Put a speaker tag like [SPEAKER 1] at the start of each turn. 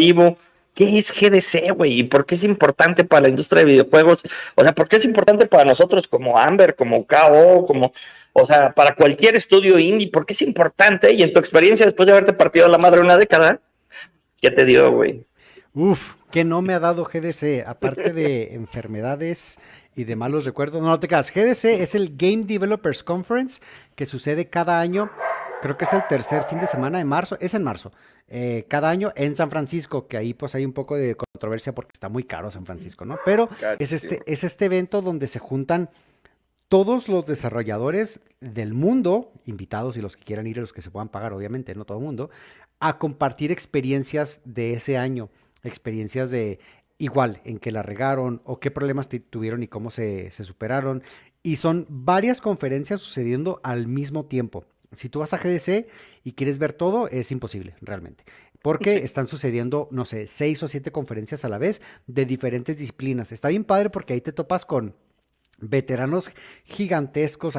[SPEAKER 1] vivo. ¿Qué es GDC, güey? ¿Y por qué es importante para la industria de videojuegos? O sea, ¿por qué es importante para nosotros como Amber, como KO, como, o sea, para cualquier estudio indie? ¿Por qué es importante? Y en tu experiencia, después de haberte partido la madre una década, ¿qué te dio, güey?
[SPEAKER 2] Uf, que no me ha dado GDC, aparte de enfermedades y de malos recuerdos. No, te GDC es el Game Developers Conference que sucede cada año creo que es el tercer fin de semana de marzo, es en marzo, eh, cada año en San Francisco, que ahí pues hay un poco de controversia porque está muy caro San Francisco, ¿no? Pero es este, es este evento donde se juntan todos los desarrolladores del mundo, invitados y los que quieran ir y los que se puedan pagar, obviamente, no todo el mundo, a compartir experiencias de ese año, experiencias de igual, en que la regaron o qué problemas tuvieron y cómo se superaron. Y son varias conferencias sucediendo al mismo tiempo. Si tú vas a GDC y quieres ver todo, es imposible realmente. Porque están sucediendo, no sé, seis o siete conferencias a la vez de diferentes disciplinas. Está bien padre porque ahí te topas con veteranos gigantescos.